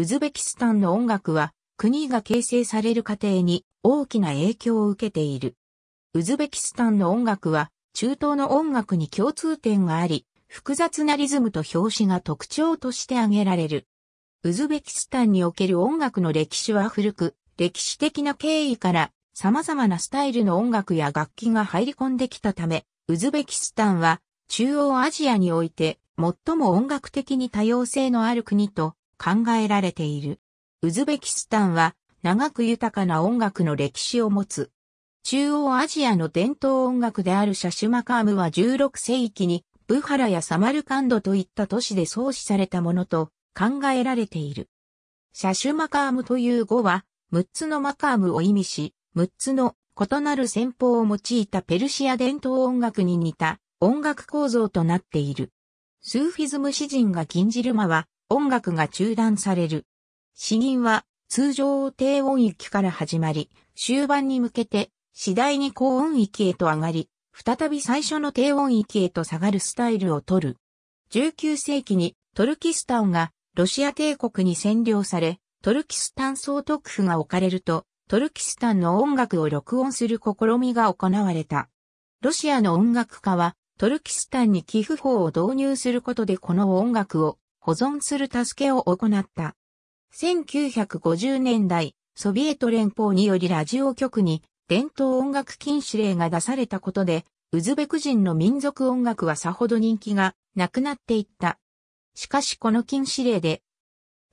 ウズベキスタンの音楽は国が形成される過程に大きな影響を受けている。ウズベキスタンの音楽は中東の音楽に共通点があり、複雑なリズムと表紙が特徴として挙げられる。ウズベキスタンにおける音楽の歴史は古く、歴史的な経緯から様々なスタイルの音楽や楽器が入り込んできたため、ウズベキスタンは中央アジアにおいて最も音楽的に多様性のある国と考えられている。ウズベキスタンは長く豊かな音楽の歴史を持つ。中央アジアの伝統音楽であるシャシュマカームは16世紀にブハラやサマルカンドといった都市で創始されたものと考えられている。シャシュマカームという語は6つのマカームを意味し、6つの異なる戦法を用いたペルシア伝統音楽に似た音楽構造となっている。スーフィズム詩人が禁じる間は音楽が中断される。詩吟は通常低音域から始まり、終盤に向けて次第に高音域へと上がり、再び最初の低音域へと下がるスタイルをとる。19世紀にトルキスタンがロシア帝国に占領され、トルキスタン総督府が置かれると、トルキスタンの音楽を録音する試みが行われた。ロシアの音楽家は、トルキスタンに寄付法を導入することでこの音楽を保存する助けを行った。1950年代、ソビエト連邦によりラジオ局に伝統音楽禁止令が出されたことで、ウズベク人の民族音楽はさほど人気がなくなっていった。しかしこの禁止令で、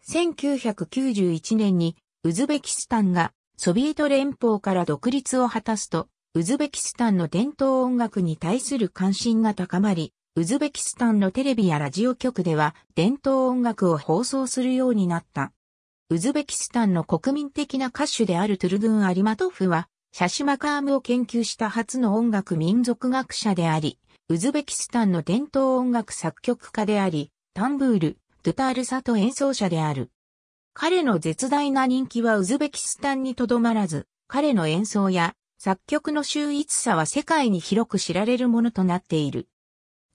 1991年にウズベキスタンがソビエト連邦から独立を果たすと、ウズベキスタンの伝統音楽に対する関心が高まり、ウズベキスタンのテレビやラジオ局では伝統音楽を放送するようになった。ウズベキスタンの国民的な歌手であるトゥルドゥン・アリマトフは、シャシマカームを研究した初の音楽民族学者であり、ウズベキスタンの伝統音楽作曲家であり、タンブール、ドゥタールサと演奏者である。彼の絶大な人気はウズベキスタンにとどまらず、彼の演奏や作曲の秀逸さは世界に広く知られるものとなっている。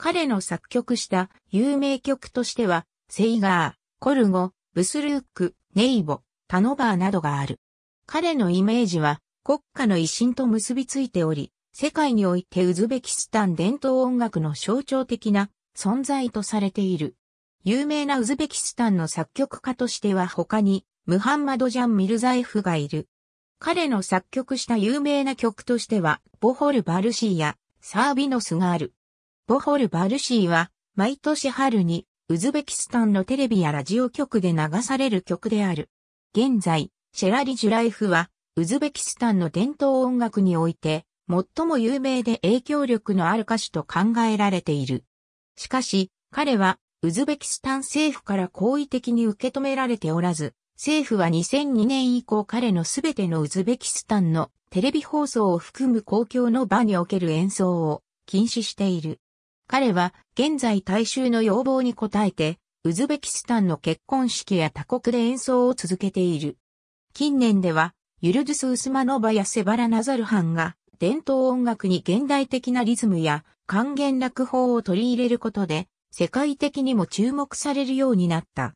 彼の作曲した有名曲としては、セイガー、コルゴ、ブスルーク、ネイボ、タノバーなどがある。彼のイメージは国家の威信と結びついており、世界においてウズベキスタン伝統音楽の象徴的な存在とされている。有名なウズベキスタンの作曲家としては他にムハンマド・ジャン・ミルザエフがいる。彼の作曲した有名な曲としては、ボホル・バルシーやサービノスがある。ボホル・バルシーは、毎年春に、ウズベキスタンのテレビやラジオ局で流される曲である。現在、シェラリ・ジュライフは、ウズベキスタンの伝統音楽において、最も有名で影響力のある歌手と考えられている。しかし、彼は、ウズベキスタン政府から好意的に受け止められておらず、政府は2002年以降彼のすべてのウズベキスタンのテレビ放送を含む公共の場における演奏を禁止している。彼は現在大衆の要望に応えて、ウズベキスタンの結婚式や他国で演奏を続けている。近年では、ユルドゥス・ウスマノバやセバラ・ナザルハンが、伝統音楽に現代的なリズムや還元楽法を取り入れることで、世界的にも注目されるようになった。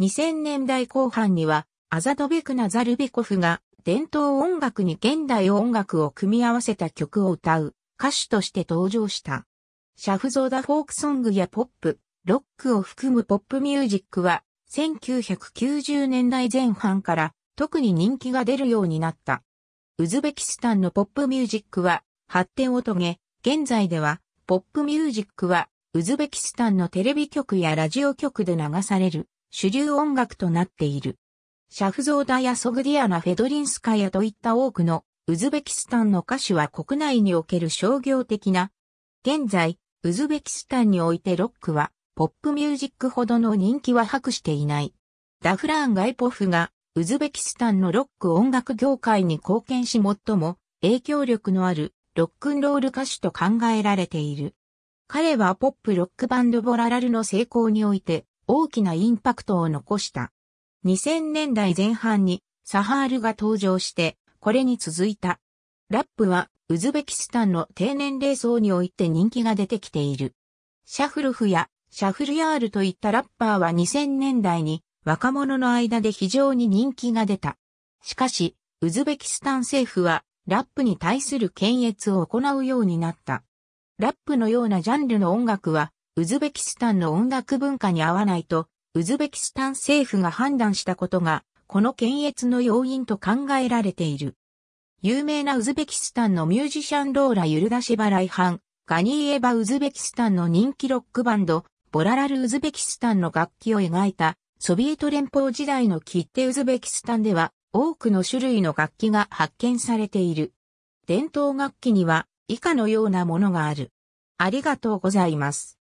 2000年代後半には、アザドベク・ナザルビコフが伝統音楽に現代音楽を組み合わせた曲を歌う歌手として登場した。シャフゾーダフォークソングやポップ、ロックを含むポップミュージックは、1990年代前半から特に人気が出るようになった。ウズベキスタンのポップミュージックは発展を遂げ、現在ではポップミュージックはウズベキスタンのテレビ局やラジオ局で流される主流音楽となっている。シャフゾーダやソグディアナ・フェドリンスカヤといった多くのウズベキスタンの歌手は国内における商業的な、現在ウズベキスタンにおいてロックは、ポップミュージックほどの人気は博していない。ダフラーン・ガイポフが、ウズベキスタンのロック音楽業界に貢献し最も影響力のあるロックンロール歌手と考えられている。彼はポップロックバンドボララルの成功において大きなインパクトを残した。2000年代前半にサハールが登場して、これに続いたラップはウズベキスタンの低年齢層において人気が出てきている。シャフルフやシャフルヤールといったラッパーは2000年代に若者の間で非常に人気が出た。しかし、ウズベキスタン政府はラップに対する検閲を行うようになった。ラップのようなジャンルの音楽はウズベキスタンの音楽文化に合わないと、ウズベキスタン政府が判断したことが、この検閲の要因と考えられている。有名なウズベキスタンのミュージシャンローラ・ユルダシバライハン、ガニーエバ・ウズベキスタンの人気ロックバンド、ボララル・ウズベキスタンの楽器を描いた、ソビエト連邦時代の切手ウズベキスタンでは、多くの種類の楽器が発見されている。伝統楽器には、以下のようなものがある。ありがとうございます。